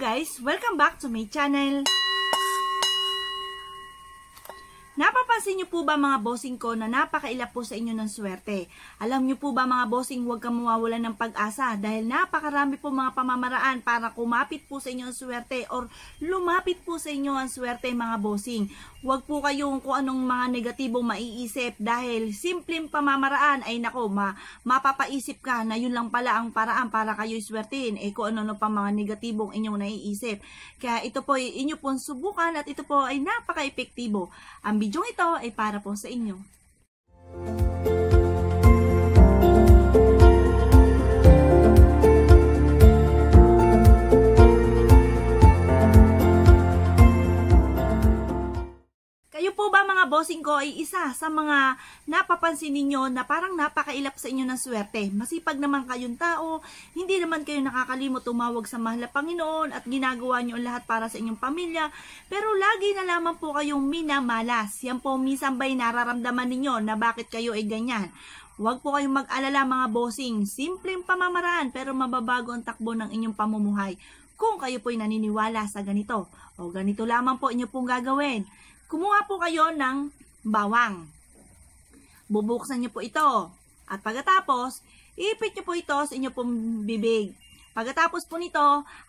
guys! Welcome back to my channel! Napapansin niyo po ba mga bossing ko na napakaila po sa inyo ng swerte? Alam niyo po ba mga bossing huwag kang mawawalan ng pag-asa dahil napakarami po mga pamamaraan para kumapit po sa inyo ang swerte or lumapit po sa inyo ang swerte mga bossing. Huwag po kayong kung anong mga negatibong maiisip dahil simpleng pamamaraan ay nako ma mapapaisip ka na yun lang pala ang paraan para kayo'y swertein eh kung ano-ano pa mga negatibong inyong naiisip. Kaya ito po inyo pong subukan at ito po ay napaka-epektibo. Ang Video ito ay para po sa inyo. po ba mga bossing ko ay isa sa mga napapansin ninyo na parang napakailap sa inyo ng swerte? Masipag naman kayong tao, hindi naman kayo nakakalimot tumawag sa mahal na Panginoon at ginagawa niyo ang lahat para sa inyong pamilya. Pero lagi na lamang po kayong minamalas. Yan po minsan ba'y nararamdaman ninyo na bakit kayo ay ganyan? Huwag po kayong mag-alala mga bossing. Simpleng pamamaraan pero mababago ang takbo ng inyong pamumuhay kung kayo po'y naniniwala sa ganito. O ganito lamang po inyo pong gagawin. Kumuha po kayo ng bawang. Bubuksan niyo po ito. At pagkatapos, ipit niyo po ito sa inyo pong bibig. Pagkatapos po nito,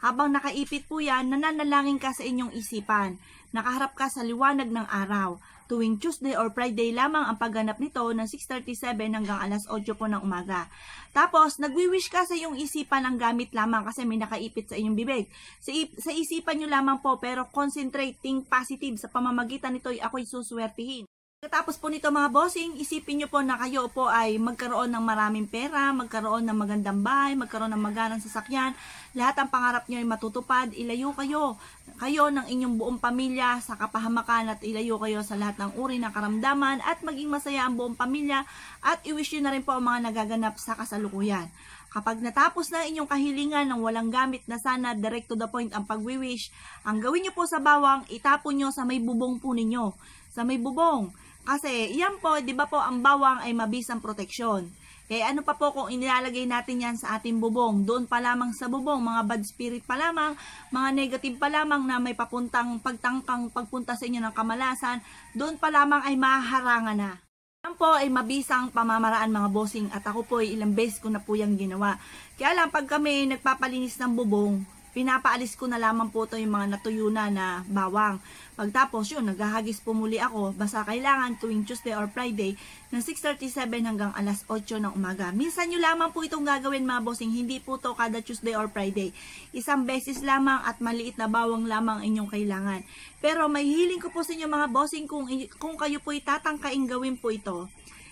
habang nakaipit po yan, nananalangin ka sa inyong isipan. Nakaharap ka sa liwanag ng araw. Tuwing Tuesday or Friday lamang ang pagganap nito ng 6.37 hanggang alas 8 po ng umaga. Tapos, nagwi-wish ka sa iyong isipan ang gamit lamang kasi may nakaipit sa inyong bibig. Sa, sa isipan nyo lamang po pero concentrating positive sa pamamagitan nito ay ako'y suswertihin. Pagkatapos po nito mga bossing, isipin nyo po na kayo po ay magkaroon ng maraming pera, magkaroon ng magandang bahay, magkaroon ng magandang sasakyan. Lahat ang pangarap nyo ay matutupad. Ilayo kayo, kayo ng inyong buong pamilya sa kapahamakan at ilayo kayo sa lahat ng uri ng karamdaman at maging masaya ang buong pamilya at i-wish nyo na rin po ang mga nagaganap sa kasalukuyan. Kapag natapos na inyong kahilingan ng walang gamit na sana direct to the point ang pagwi-wish, ang gawin nyo po sa bawang, itapon nyo sa may bubong po ninyo. Sa may bubong. Kasi, yan po, di ba po, ang bawang ay mabisang proteksyon. Kaya eh, ano pa po kung inilalagay natin yan sa ating bubong? Doon pa lamang sa bubong, mga bad spirit pa lamang, mga negative pa lamang na may papuntang pagtangkang pagpunta sa inyo ng kamalasan, doon pa lamang ay maharangan na. Yan po ay mabisang pamamaraan mga bossing at ako po ay ilang beses ko na po yung ginawa. Kaya lang pag kami nagpapalinis ng bubong, pinapaalis ko na lamang po to yung mga natuyo na na bawang. Pagtapos yun, naghahagis po muli ako. Basta kailangan tuwing Tuesday or Friday ng 6.37 hanggang alas 8 ng umaga. Minsan nyo lamang po itong gagawin mga bossing. Hindi po to kada Tuesday or Friday. Isang beses lamang at maliit na bawang lamang inyong kailangan. Pero may hiling ko po sa inyo mga bossing kung, kung kayo po itatangkaing gawin po ito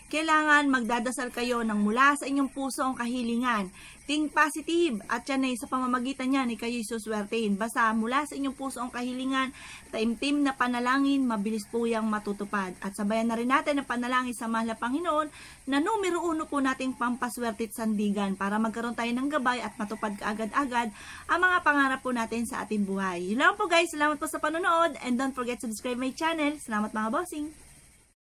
kailangan magdadasal kayo ng mula sa inyong puso ang kahilingan. Think positive at yan ay sa pamamagitan niya ni kayo suswertehin. Basta mula sa inyong puso ang kahilingan, taimtim na panalangin, mabilis po yung matutupad. At sabayan na rin natin ang panalangin sa mahal na Panginoon na numero uno po nating pampaswerte at sandigan para magkaroon tayo ng gabay at matupad kaagad-agad ang mga pangarap po natin sa ating buhay. Yun lang po guys, salamat po sa panonood and don't forget to subscribe my channel. Salamat mga bossing!